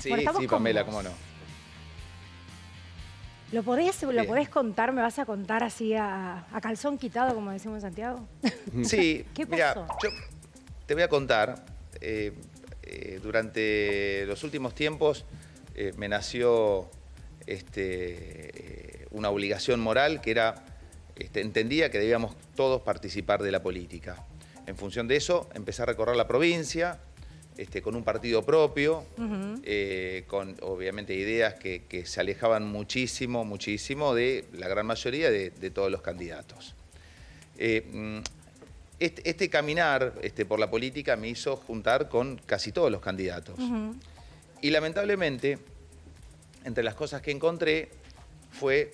Sí, sí, Pamela, cómo no. ¿Lo podés, ¿Lo contar? ¿Me vas a contar así a, calzón quitado, como decimos en Santiago? Sí. ¿Qué yo te voy a contar. Eh, eh, durante los últimos tiempos eh, me nació este, una obligación moral que era, este, entendía que debíamos todos participar de la política. En función de eso, empecé a recorrer la provincia, este, con un partido propio, eh, con obviamente ideas que, se alejaban muchísimo, muchísimo de la gran mayoría de, todos los candidatos. Eh, mm, este, este, caminar este, por la política me hizo juntar con casi todos los candidatos. Y lamentablemente, entre las cosas que encontré fue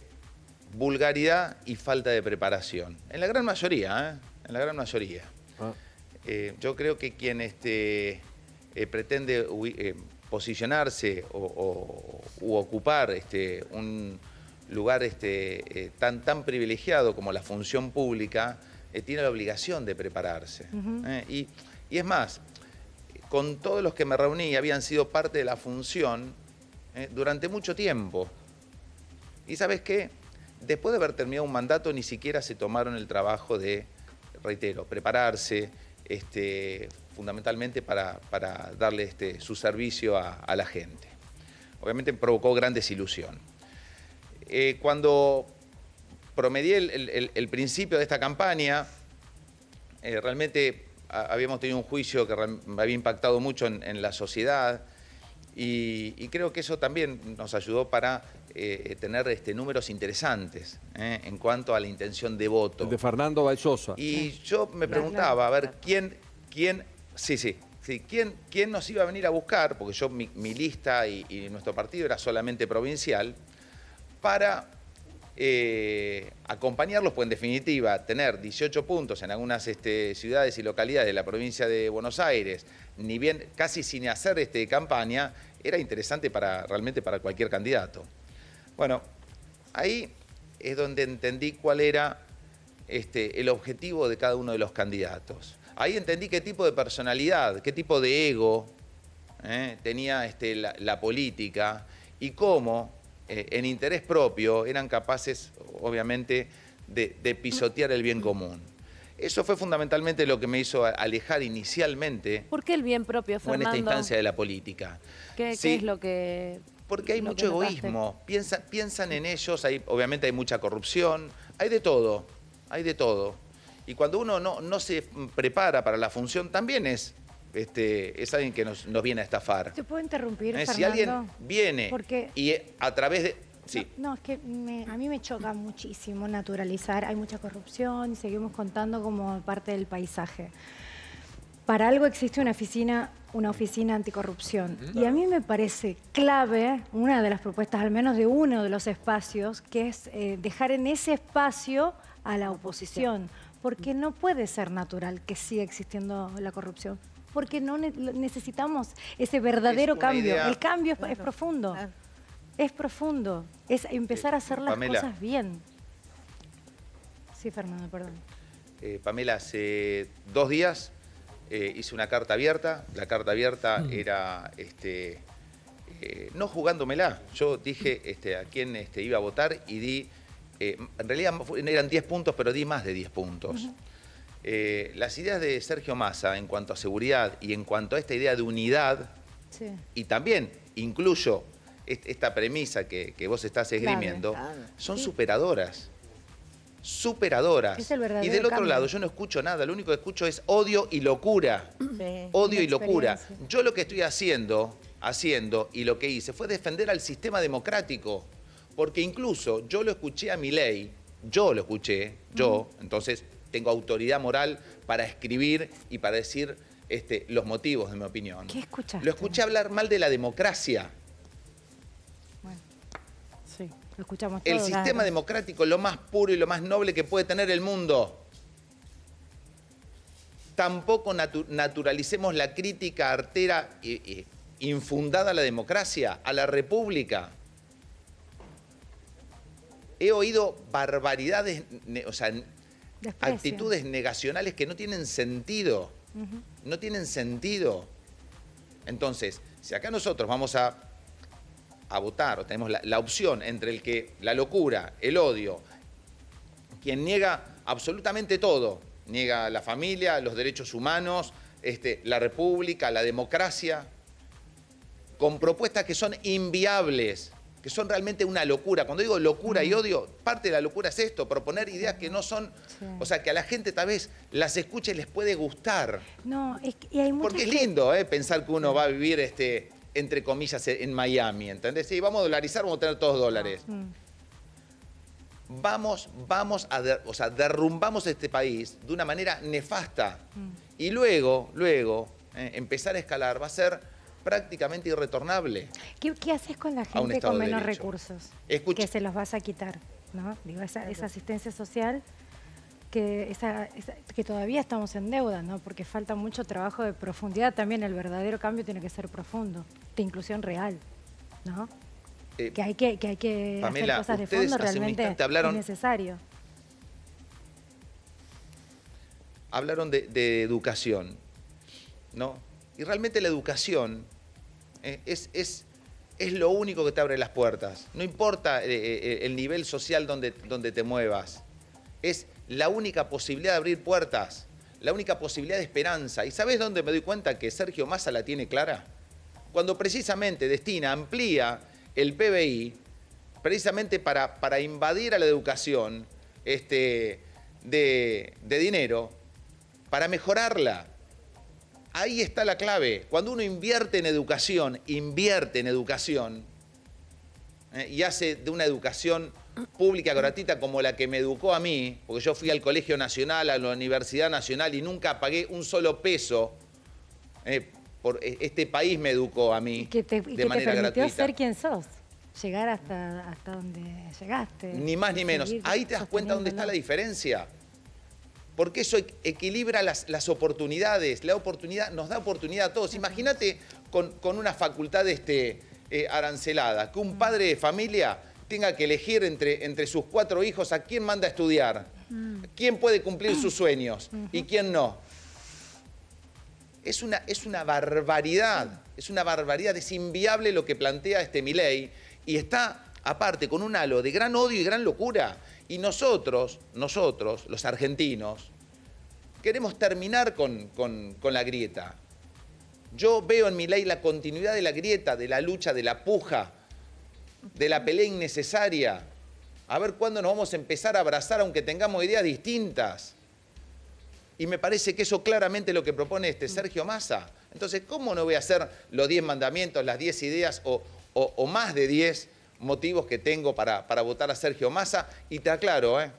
vulgaridad y falta de preparación. En la gran mayoría, ¿eh? En la gran mayoría. Ah. Eh, yo creo que quien eh, pretende eh, posicionarse o, u ocupar este, un lugar este, eh, tan, privilegiado como la función pública, tiene la obligación de prepararse. y, es más, con todos los que me reuní habían sido parte de la función durante mucho tiempo. ¿Y sabes qué? Después de haber terminado un mandato, ni siquiera se tomaron el trabajo de, reitero, prepararse, este, fundamentalmente para, para darle este, su servicio a, la gente. Obviamente provocó gran desilusión. Eh, cuando promedié el, principio de esta campaña, eh, realmente habíamos tenido un juicio que había impactado mucho en, la sociedad y, creo que eso también nos ayudó para eh, tener este, números interesantes en cuanto a la intención de voto. de Fernando Valsosa. Y yo me preguntaba, a ver, ¿quién, quién Sí, sí. sí. ¿Quién, nos iba a venir a buscar? Porque yo, mi, lista y, nuestro partido era solamente provincial, para eh, acompañarlos, pues en definitiva, tener 18 puntos en algunas este, ciudades y localidades de la provincia de Buenos Aires, ni bien, casi sin hacer este, campaña, era interesante para, realmente para cualquier candidato. Bueno, ahí es donde entendí cuál era este, el objetivo de cada uno de los candidatos. Ahí entendí qué tipo de personalidad, qué tipo de ego ¿eh? tenía este, la, política y cómo eh, en interés propio eran capaces, obviamente, de, pisotear el bien común. Eso fue fundamentalmente lo que me hizo alejar inicialmente. ¿Por qué el bien propio, Fernando? en esta instancia de la política. ¿Qué, es lo que...? Porque hay mucho egoísmo. piensan en ellos, obviamente hay mucha corrupción, hay de todo, hay de todo. Y cuando uno no, se prepara para la función, también es este, es alguien que nos, viene a estafar. ¿Te puedo interrumpir, eh, Si alguien viene y eh, a través de... Sí. No, es que a mí me choca muchísimo naturalizar. Hay mucha corrupción y seguimos contando como parte del paisaje. Para algo existe una oficina, una oficina anticorrupción. Y a mí me parece clave, una de las propuestas, al menos de uno de los espacios, que es eh, dejar en ese espacio a la oposición porque no puede ser natural que siga existiendo la corrupción, porque no necesitamos ese verdadero cambio. El cambio es, profundo, es profundo, es empezar a hacer eh, las cosas bien. Sí, Fernando, perdón. Eh, Pamela, hace dos días eh, hice una carta abierta. La carta abierta mm. era, este, no jugándomela, yo dije este, a quién este, iba a votar y di eh, en realidad eran 10 puntos, pero di más de 10 puntos. Eh, las ideas de Sergio Massa en cuanto a seguridad y en cuanto a esta idea de unidad, y también incluyo esta premisa que, vos estás esgrimiendo, son superadoras. Superadoras. y del otro lado, yo no escucho nada, lo único que escucho es odio y locura. odio y locura. Yo lo que estoy haciendo, haciendo y lo que hice fue defender al sistema democrático porque incluso yo lo escuché a mi ley, yo lo escuché, yo, entonces tengo autoridad moral para escribir y para decir este, los motivos de mi opinión. ¿Qué escuchaste? Lo escuché hablar mal de la democracia. Bueno, sí, lo escuchamos todo, El sistema democrático lo más puro y lo más noble que puede tener el mundo. Tampoco naturalicemos la crítica artera eh, eh, infundada a la democracia, a la república he oído barbaridades, o sea, actitudes negacionales que no tienen sentido. No tienen sentido. Entonces, si acá nosotros vamos a, votar, o tenemos la, la, opción entre el que la locura, el odio, quien niega absolutamente todo, niega la familia, los derechos humanos, este, la república, la democracia, con propuestas que son inviables, que son realmente una locura. Cuando digo locura y odio, parte de la locura es esto, proponer ideas que no son, o sea, que a la gente tal vez las escuche y les puede gustar. No, es que y hay Porque es lindo eh, pensar que uno va a vivir, este, entre comillas, e, en Miami, ¿entendés? Sí, vamos a dolarizar, vamos a tener todos dólares. Ah, mm. vamos, vamos a, o sea, derrumbamos este país de una manera nefasta. Mm. Y luego, luego, eh, empezar a escalar va a ser prácticamente irretornable. ¿Qué, haces con la gente con menos recursos? Que se los vas a quitar, ¿no? Digo, esa, asistencia social que, todavía estamos en deuda, ¿no? Porque falta mucho trabajo de profundidad también. El verdadero cambio tiene que ser profundo, de inclusión real, ¿no? Eh, que hay que, hay hacer cosas de fondo realmente necesario. Hablaron de, de educación, ¿no? Y realmente la educación eh, es, es, lo único que te abre las puertas. No importa eh, eh, el nivel social donde, donde te muevas. Es la única posibilidad de abrir puertas, la única posibilidad de esperanza. ¿Y sabes dónde me doy cuenta que Sergio Massa la tiene clara? Cuando precisamente destina, amplía el PBI, precisamente para, para invadir a la educación este, de, de dinero, para mejorarla Ahí está la clave. Cuando uno invierte en educación, invierte en educación eh, y hace de una educación pública gratuita como la que me educó a mí, porque yo fui al Colegio Nacional, a la Universidad Nacional y nunca pagué un solo peso. Eh, por, eh, este país me educó a mí de manera de que manera te permitió ser quien sos, llegar hasta, hasta donde llegaste. Ni más ni menos. Ahí te das cuenta dónde está la diferencia porque eso equilibra las, oportunidades, la oportunidad nos da oportunidad a todos. Imagínate con, una facultad este, eh, arancelada, que un padre de familia tenga que elegir entre, entre sus cuatro hijos a quién manda a estudiar, quién puede cumplir sus sueños y quién no. Es una, es una barbaridad, es una barbaridad, es inviable lo que plantea este miley y está aparte con un halo de gran odio y gran locura. Y nosotros, nosotros, los argentinos, queremos terminar con, la grieta. Yo veo en mi ley la continuidad de la grieta, de la lucha, de la puja, de la pelea innecesaria. A ver cuándo nos vamos a empezar a abrazar aunque tengamos ideas distintas. Y me parece que eso claramente es lo que propone este Sergio Massa. Entonces, ¿cómo no voy a hacer los diez mandamientos, las 10 ideas o, más de 10 motivos que tengo para, para votar a Sergio Massa y te aclaro, ¿eh?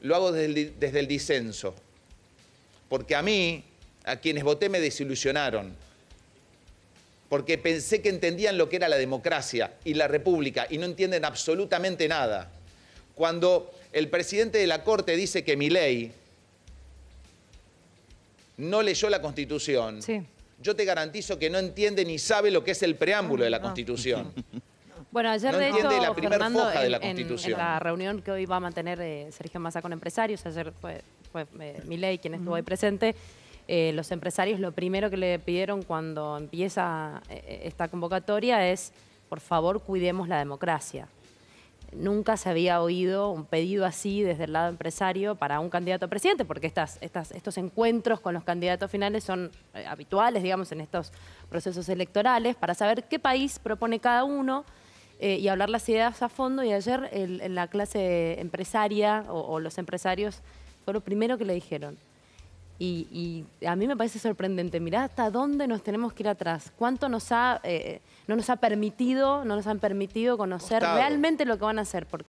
lo hago desde el, desde el disenso, porque a mí, a quienes voté me desilusionaron, porque pensé que entendían lo que era la democracia y la república y no entienden absolutamente nada. Cuando el presidente de la Corte dice que mi ley no leyó la Constitución, yo te garantizo que no entiende ni sabe lo que es el preámbulo ah, de la Constitución. Bueno, ayer de hecho, la Fernando, en, la reunión que hoy va a mantener eh, Sergio Massa con empresarios, ayer fue, fue eh, quien estuvo ahí presente, eh, los empresarios lo primero que le pidieron cuando empieza esta convocatoria es, por favor, cuidemos la democracia. Nunca se había oído un pedido así desde el lado empresario para un candidato a presidente, porque estas, estos encuentros con los candidatos finales son habituales, digamos, en estos procesos electorales, para saber qué país propone cada uno, eh, y hablar las ideas a fondo. Y ayer en la clase empresaria o, los empresarios fue lo primero que le dijeron. Y, a mí me parece sorprendente, mirá hasta dónde nos tenemos que ir atrás, cuánto nos ha, eh, no nos ha permitido, no nos han permitido conocer realmente lo que van a hacer,